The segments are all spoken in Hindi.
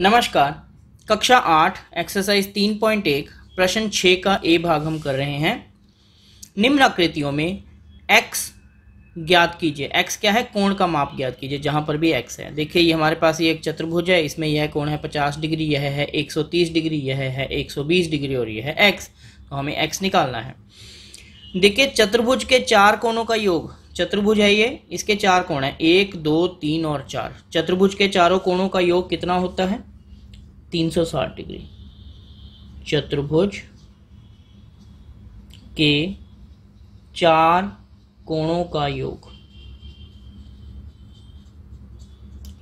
नमस्कार कक्षा आठ एक्सरसाइज तीन पॉइंट एक प्रश्न छः का ए भाग हम कर रहे हैं निम्न आकृतियों में एक्स ज्ञात कीजिए एक्स क्या है कोण का माप ज्ञात कीजिए जहाँ पर भी एक्स है देखिए ये हमारे पास ये एक चतुर्भुज है इसमें यह कोण है पचास डिग्री यह है एक सौ तीस डिग्री यह है एक सौ बीस डिग्री और यह है एक्स तो हमें एक्स निकालना है देखिए चतुर्भुज के चार कोणों का योग चतुर्भुज है ये इसके चार कोण है एक दो तीन और चार चतुर्भुज के चारों कोणों का योग कितना होता है 360 डिग्री चतुर्भुज के चार कोणों का योग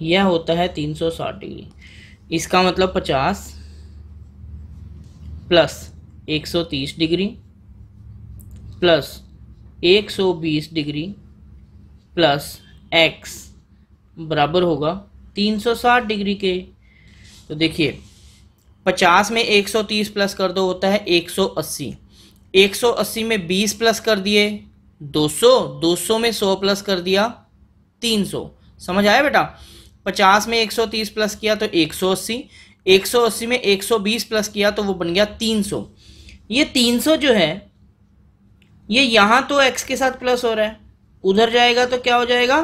यह होता है 360 डिग्री इसका मतलब 50 plus 130 degree plus 120 degree plus X बराबर होगा 360 डिग्री के तो देखिए 50 में 130 प्लस कर दो होता है 180 180 में 20 प्लस कर दिए 200 200 में 100 प्लस कर दिया 300 समझ आया बेटा 50 में 130 प्लस किया तो 180 180 में 120 प्लस किया तो वो बन गया 300 ये 300 जो है ये यहाँ तो x के साथ प्लस हो रहा है उधर जाएगा तो क्या हो जाएगा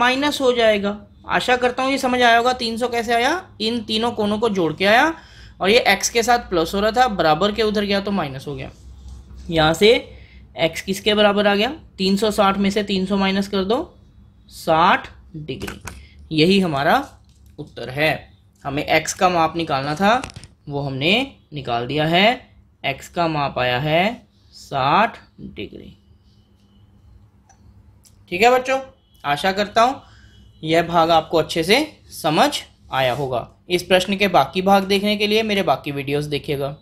माइनस हो जाएगा आशा करता हूँ ये समझ आया होगा 300 कैसे आया इन तीनों कोनों को जोड़ के आया और ये x के साथ प्लस हो रहा था बराबर के उधर गया तो माइनस हो गया यहाँ से x किसके बराबर आ गया 360 में से 300 माइनस कर दो 60 डिग्री यही हमारा उत्तर है हमें x का माप निकालना था वो हमने निकाल दिया है x का माप आया है साठ डिग्री ठीक है बच्चों आशा करता हूँ यह भाग आपको अच्छे से समझ आया होगा इस प्रश्न के बाकी भाग देखने के लिए मेरे बाकी वीडियोस देखिएगा